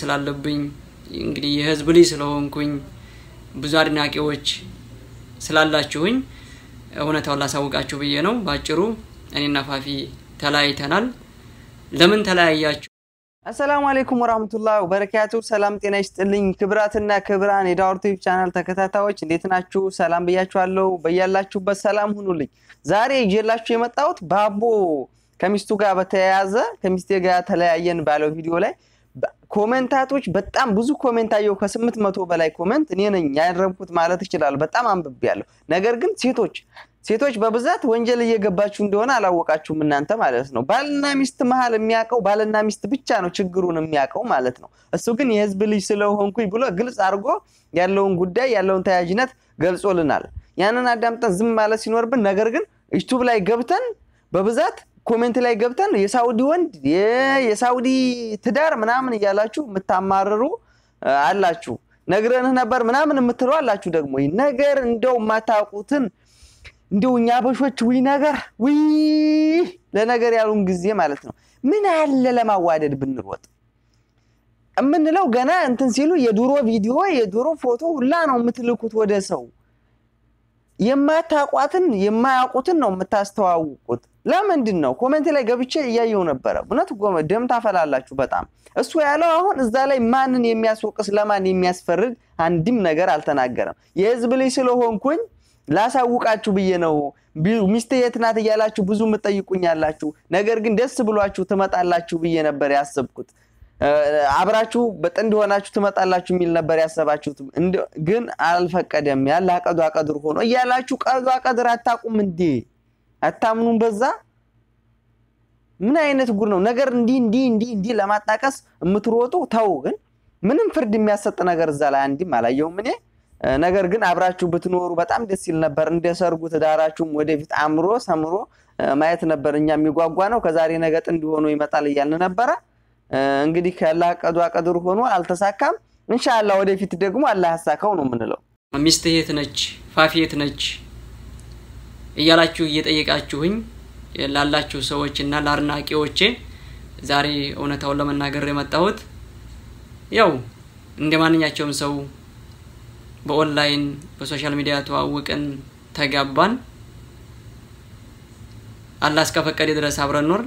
ስላለብኝ እንግዲህ የህዝብ ልጅ ስለሆንኩኝ ብዙ አድናቂዎች ስላላችሁኝ እውነታውን ላሳውቃችሁ ብዬ ነው። በአጭሩ እኔና ፋፊ ተለያይተናል። ለምን ተለያያችሁ? አሰላሙ አሌይኩም ወራህመቱላ ወበረካቱ። ሰላም ጤና ይስጥልኝ። ክብራትና ክብራን የዳወር ቻናል ተከታታዮች እንዴት ናችሁ? ሰላም ብያችኋለሁ። በያላችሁበት ሰላም ሁኑልኝ። ዛሬ ይዤላችሁ የመጣሁት ባቦ ከሚስቱ ጋር በተያያዘ ከሚስቴ ጋር ተለያየን ባለው ቪዲዮ ላይ ኮመንታቶች በጣም ብዙ ኮሜንት አየሁ። ከስምንት መቶ በላይ ኮመንት እኔ ነኝ ያደረግኩት ማለት እችላለሁ። በጣም አንብቤያለሁ። ነገር ግን ሴቶች ሴቶች በብዛት ወንጀል እየገባችሁ እንደሆነ አላወቃችሁም እናንተ ማለት ነው። ባልና ሚስት መሀል የሚያውቀው ባልና ሚስት ብቻ ነው ችግሩን የሚያውቀው ማለት ነው። እሱ ግን የህዝብ ልጅ ስለሆንኩኝ ብሎ ግልጽ አድርጎ ያለውን ጉዳይ ያለውን ተያያዥነት ገልጾልናል። ያንን አዳምጠን ዝም ማለት ሲኖርብን ነገር ግን ዩቱብ ላይ ገብተን በብዛት ኮሜንት ላይ ገብተን የሳውዲ ወንድ የሳውዲ ትዳር ምናምን እያላችሁ የምታማርሩ አላችሁ። ነግረንህ ነበር ምናምን የምትለው አላችሁ። ደግሞ ነገር እንደው የማታውቁትን እንደው እኛ በሾች ውይ ነገር ውይ ለነገር ያሉን ጊዜ ማለት ነው። ምን አለ ለማዋደድ ብንሮጥ የምንለው ገና እንትን ሲሉ የድሮ ቪዲዮ የድሮ ፎቶ ሁላ ነው የምትልኩት ወደ ሰው የማታውቋትን የማያውቁትን ነው የምታስተዋውቁት። ለምንድን ነው ኮሜንት ላይ ገብቼ እያየው ነበረ። እውነት ደም ታፈላላችሁ በጣም እሱ ያለው አሁን እዛ ላይ ማንን የሚያስወቅስ ለማን የሚያስፈርድ አንድም ነገር አልተናገረም። የህዝብ ልጅ ስለሆንኩኝ ላሳውቃችሁ ብዬ ነው ሚስት የት ናት እያላችሁ ብዙ የምጠይቁኛላችሁ። ያላችሁ፣ ነገር ግን ደስ ብሏችሁ ትመጣላችሁ ብዬ ነበር ያሰብኩት። አብራችሁ በጥንድ ሆናችሁ ትመጣላችሁ የሚል ነበር ያሰባችሁት፣ ግን አልፈቀደም። ያለ ቀዷ አቀድር ሆኖ እያላችሁ ቀዷ አቀድር አታቁም እንዴ? አታምኑም? በዛ ምን አይነት ጉር ነው ነገር እንዲህ እንዲህ እንዲህ እንዲህ ለማጣቀስ የምትሮጡ ተው። ግን ምንም ፍርድ የሚያሰጥ ነገር እዛ ላይ አንዲም አላየሁም እኔ። ነገር ግን አብራችሁ ብትኖሩ በጣም ደስ ይል ነበር። እንደ ሰርጉ ትዳራችሁም ወደፊት አምሮ ሰምሮ ማየት ነበር እኛ የሚጓጓ ነው። ከዛሬ ነገ ጥንድ ሆኖ ይመጣል እያልን ነበራ። እንግዲህ ከላ ቀዷ ቀድር ሆኖ አልተሳካም። እንሻላ ወደፊት ደግሞ አላህ ያሳካው ነው የምንለው። ሚስት የት ነች ፋፊ የት ነች እያላችሁ እየጠየቃችሁኝ ላላችሁ ሰዎች እና ለአድናቂዎቼ ዛሬ እውነታውን ለመናገር የመጣሁት ያው እንደ ማንኛቸውም ሰው በኦንላይን በሶሻል ሚዲያ ተዋውቅን፣ ተጋባን። አላህ እስከፈቀደ ድረስ አብረን ኖር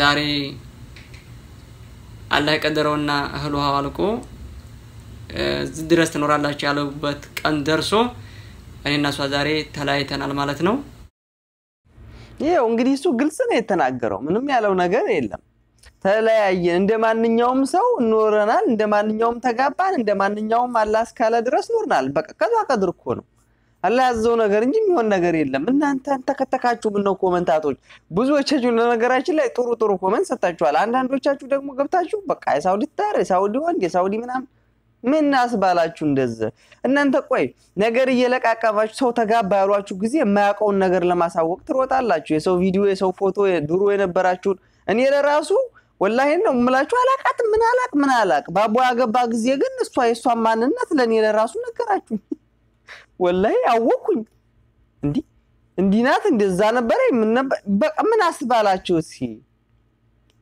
ዛሬ አላህ የቀደረውና እህል ውሃው አልቆ እዚህ ድረስ ትኖራላችሁ ያለበት ቀን ደርሶ እኔና እሷ ዛሬ ተለያይተናል ማለት ነው። ይኸው እንግዲህ እሱ ግልጽ ነው የተናገረው። ምንም ያለው ነገር የለም። ተለያየን፣ እንደ ማንኛውም ሰው ኖረናል እንደ ማንኛውም ተጋባን፣ እንደ ማንኛውም አላስካለ እስካለ ድረስ ኖርናል። በቃ ከዛ ቀድር እኮ ነው። አላህ ያዘው ነገር እንጂ የሚሆን ነገር የለም። እናንተ ምን ነው ኮመንታቶች፣ ብዙዎቻችሁ ለነገራችን ላይ ጥሩ ጥሩ ኮመንት ሰጥታችኋል። አንዳንዶቻችሁ ደግሞ ገብታችሁ በቃ የሳውዲ ታር የሳውዲ ወንድ፣ የሳውዲ ምናምን ምን አስባላችሁ እንደዚ። እናንተ ቆይ ነገር እየለቃቀማችሁ ሰው ተጋባ ያሏችሁ ጊዜ የማያውቀውን ነገር ለማሳወቅ ትሮጣላችሁ። የሰው ቪዲዮ፣ የሰው ፎቶ፣ ድሮ የነበራችሁን እኔ ለራሱ ወላሄን ነው ምላችሁ፣ አላቃት ምን አላቅ ምን አላቅ ባቦ ያገባ ጊዜ ግን እሷ የእሷን ማንነት ለእኔ ለራሱ ነገራችሁ። ወላሂ አወቅኩኝ። እንዲ እንዲናት እንደዛ ነበረ። በቃ ምን አስባላችሁ? እስኪ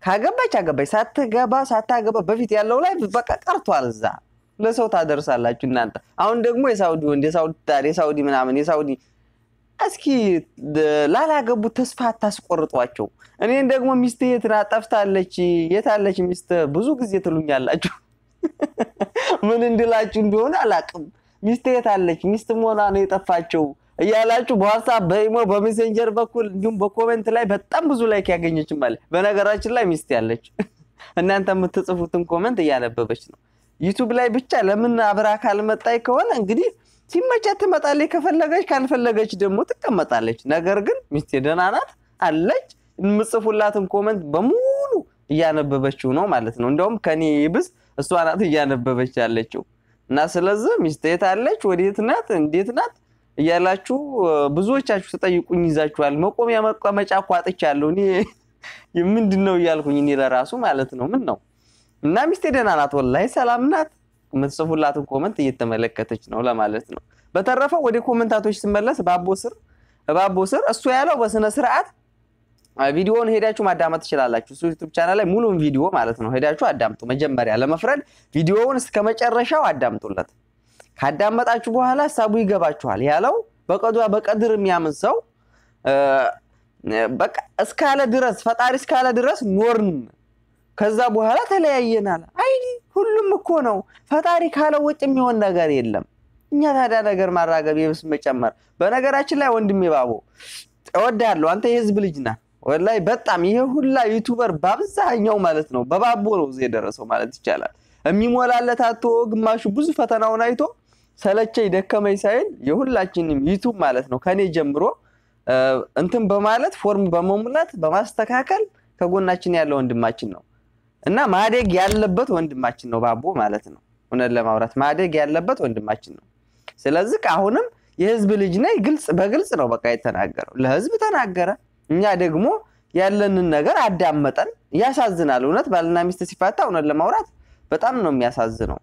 ካገባች አገባች፣ ሳትገባ ሳታገባ በፊት ያለው ላይ በቃ ቀርቷል። እዛ ለሰው ታደርሳላችሁ እናንተ። አሁን ደግሞ የሳውዲ ወንድ፣ የሳውዲ ትዳር፣ የሳውዲ ምናምን፣ የሳውዲ እስኪ ላላገቡት ተስፋ አታስቆርጧቸው። እኔን ደግሞ ሚስት የት ናት? ጠፍታለች፣ የታለች ሚስት ብዙ ጊዜ ትሉኛላችሁ። ምን እንድላችሁ እንደሆነ አላቅም። ሚስት የት አለች? ሚስት መሆኗ ነው የጠፋቸው እያላችሁ በዋትሳፕ በኢሞ በሜሴንጀር በኩል እንዲሁም በኮሜንት ላይ በጣም ብዙ ላይክ ያገኘችም አለ። በነገራችን ላይ ሚስት ያለች እናንተ የምትጽፉትን ኮመንት እያነበበች ነው። ዩቱብ ላይ ብቻ ለምን አብራ ካልመጣች ከሆነ እንግዲህ ሲመቻት ትመጣለች፣ ከፈለገች ካልፈለገች ደግሞ ትቀመጣለች። ነገር ግን ሚስቴ ደህና ናት አለች። የምጽፉላትን ኮመንት በሙሉ እያነበበችው ነው ማለት ነው። እንዲያውም ከኔ ይብስ እሷ ናት እያነበበች ያለችው። እና ስለዚህ ሚስት የት አለች፣ ወዴት ናት፣ እንዴት ናት እያላችሁ ብዙዎቻችሁ ተጠይቁኝ ይዛችኋል። መቆሚያ መቀመጫ እኮ አጥቻለሁ እኔ ምንድን ነው እያልኩኝ እኔ ለራሱ ማለት ነው። ምን ነው እና ሚስቴ ደህና ናት፣ ወላሂ ሰላም ናት። የምትጽፉላትን ኮመንት እየተመለከተች ነው ለማለት ነው። በተረፈ ወደ ኮመንታቶች ስመለስ ባቦ ስር ባቦ ስር እሱ ያለው በስነ ስርዓት ቪዲዮውን ሄዳችሁ ማዳመጥ ትችላላችሁ። እሱ ዩቱብ ቻናል ላይ ሙሉን ቪዲዮ ማለት ነው ሄዳችሁ አዳምጡ። መጀመሪያ ለመፍረድ ቪዲዮውን እስከ መጨረሻው አዳምጡለት። ካዳመጣችሁ በኋላ ሳቡ ይገባችኋል። ያለው በቀዷ በቀድር የሚያምን ሰው እስካለ ድረስ ፈጣሪ እስካለ ድረስ ኖርን፣ ከዛ በኋላ ተለያየናል። አይ ሁሉም እኮ ነው ፈጣሪ ካለ ውጭ የሚሆን ነገር የለም። እኛ ታዲያ ነገር ማራገብ የብስ መጨመር። በነገራችን ላይ ወንድሜ ባቦ እወድሃለሁ፣ አንተ የህዝብ ልጅ ነህ። ወላይ በጣም ይሄ ሁላ ዩቱበር በአብዛኛው ማለት ነው በባቦ ነው እዚህ የደረሰው ማለት ይቻላል። የሚሞላለት አቶ ግማሹ ብዙ ፈተናውን አይቶ ሰለቸኝ ደከመኝ ሳይል የሁላችንም ዩቱብ ማለት ነው ከኔ ጀምሮ እንትን በማለት ፎርም በመሙላት በማስተካከል ከጎናችን ያለ ወንድማችን ነው እና ማደግ ያለበት ወንድማችን ነው ባቦ ማለት ነው። እውነት ለማውራት ማደግ ያለበት ወንድማችን ነው። ስለዚህ አሁንም የህዝብ ልጅ ነኝ፣ ግልጽ በግልጽ ነው በቃ የተናገረው። ለህዝብ ተናገረ። እኛ ደግሞ ያለንን ነገር አዳመጠን። ያሳዝናል። እውነት ባልና ሚስት ሲፋታ እውነት ለማውራት በጣም ነው የሚያሳዝነው።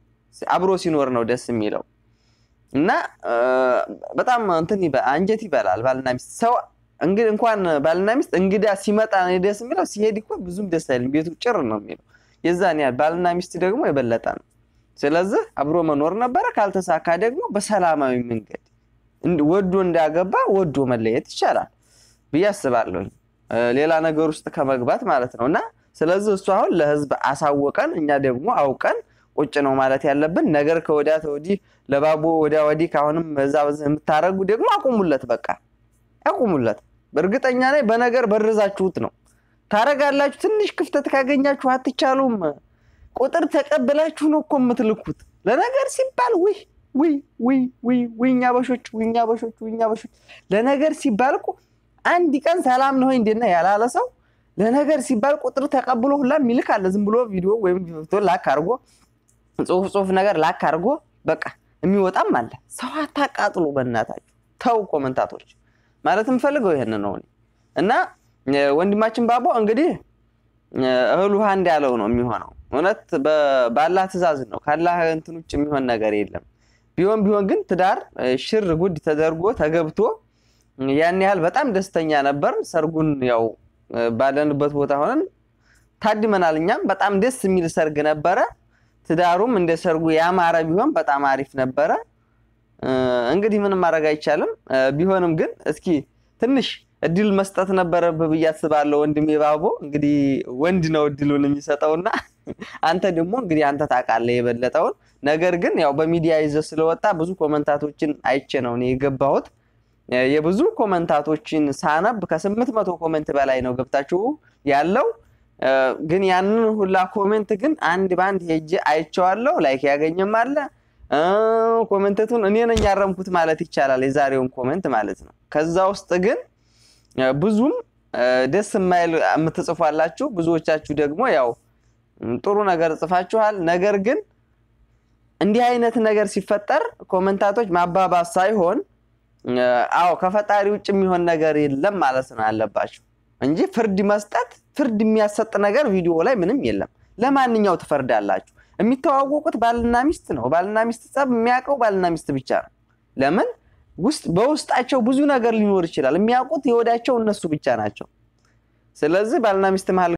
አብሮ ሲኖር ነው ደስ የሚለው እና በጣም እንትን አንጀት ይበላል። ባልና ሚስት ሰው እንኳን ባልና ሚስት እንግዳ ሲመጣ ደስ የሚለው ሲሄድ እኮ ብዙም ደስ አይልም። ቤቱ ጭር ነው የሚለው የዛን ያህል ባልና ሚስት ደግሞ የበለጠ ነው። ስለዚህ አብሮ መኖር ነበረ። ካልተሳካ ደግሞ በሰላማዊ መንገድ ወዶ እንዳገባ ወዶ መለየት ይቻላል። ብዬ አስባለሁኝ ሌላ ነገር ውስጥ ከመግባት ማለት ነው እና ስለዚህ እሱ አሁን ለህዝብ አሳወቀን እኛ ደግሞ አውቀን ቁጭ ነው ማለት ያለብን ነገር ከወዲያ ተወዲህ ለባቦ ወዲያ ወዲህ ካሁንም በዛ በዚህ የምታደርጉ ደግሞ አቁሙለት፣ በቃ አቁሙለት። በእርግጠኛ ላይ በነገር በርዛችሁት ነው ታረጋላችሁ። ትንሽ ክፍተት ካገኛችሁ አትቻሉም። ቁጥር ተቀብላችሁ ነው እኮ የምትልኩት ለነገር ሲባል ውይ ውይ ውይ ውይ ውኛ በሾች ውኛ በሾች ውኛ በሾች ለነገር ሲባል እኮ አንድ ቀን ሰላም ነው እንዴና ያላለ ሰው ለነገር ሲባል ቁጥር ተቀብሎ ሁላ የሚልክ አለ። ዝም ብሎ ቪዲዮ ወይም ላክ አድርጎ ጽሁፍ ጽሁፍ ነገር ላክ አርጎ በቃ የሚወጣም አለ። ሰው አታቃጥሉ በእናታችሁ ተው። ኮመንታቶች ማለት የምፈልገው ይህን ነው እና ወንድማችን ባቦ እንግዲህ እህል ውሃ እንዳለው ነው የሚሆነው። እውነት ባላ ትእዛዝ ነው። ካላ እንትን ውጭ የሚሆን ነገር የለም። ቢሆን ቢሆን ግን ትዳር ሽር ጉድ ተደርጎ ተገብቶ ያን ያህል በጣም ደስተኛ ነበር። ሰርጉን ያው ባለንበት ቦታ ሆነን ታድመናል። እኛም በጣም ደስ የሚል ሰርግ ነበረ። ትዳሩም እንደ ሰርጉ ያማረ ቢሆን በጣም አሪፍ ነበረ። እንግዲህ ምንም ማድረግ አይቻልም። ቢሆንም ግን እስኪ ትንሽ እድል መስጠት ነበረብህ ብዬ አስባለሁ ወንድሜ ባቦ። እንግዲህ ወንድ ነው እድሉን የሚሰጠውና አንተ ደግሞ እንግዲህ አንተ ታውቃለህ የበለጠውን ነገር። ግን ያው በሚዲያ ይዘህ ስለወጣ ብዙ ኮመንታቶችን አይቼ ነው እኔ የገባሁት። የብዙ ኮመንታቶችን ሳነብ ከስምንት መቶ ኮመንት በላይ ነው ገብታችሁ ያለው። ግን ያንን ሁላ ኮሜንት ግን አንድ በአንድ ሄጅ አይቸዋለሁ ላይክ ያገኘም አለ ኮሜንቱን እኔ ነኝ ያረምኩት ማለት ይቻላል፣ የዛሬውን ኮሜንት ማለት ነው። ከዛ ውስጥ ግን ብዙም ደስ የማይል የምትጽፏላችሁ፣ ብዙዎቻችሁ ደግሞ ያው ጥሩ ነገር ጽፋችኋል። ነገር ግን እንዲህ አይነት ነገር ሲፈጠር ኮመንታቶች ማባባስ ሳይሆን አዎ ከፈጣሪ ውጭ የሚሆን ነገር የለም ማለት ነው ያለባቸው እንጂ ፍርድ መስጠት ፍርድ የሚያሰጥ ነገር ቪዲዮ ላይ ምንም የለም። ለማንኛው ትፈርዳላችሁ። የሚተዋወቁት ባልና ሚስት ነው። ባልና ሚስት ጸብ የሚያውቀው ባልና ሚስት ብቻ ነው። ለምን ውስጥ በውስጣቸው ብዙ ነገር ሊኖር ይችላል። የሚያውቁት የወዳቸው እነሱ ብቻ ናቸው። ስለዚህ ባልና ሚስት መሀል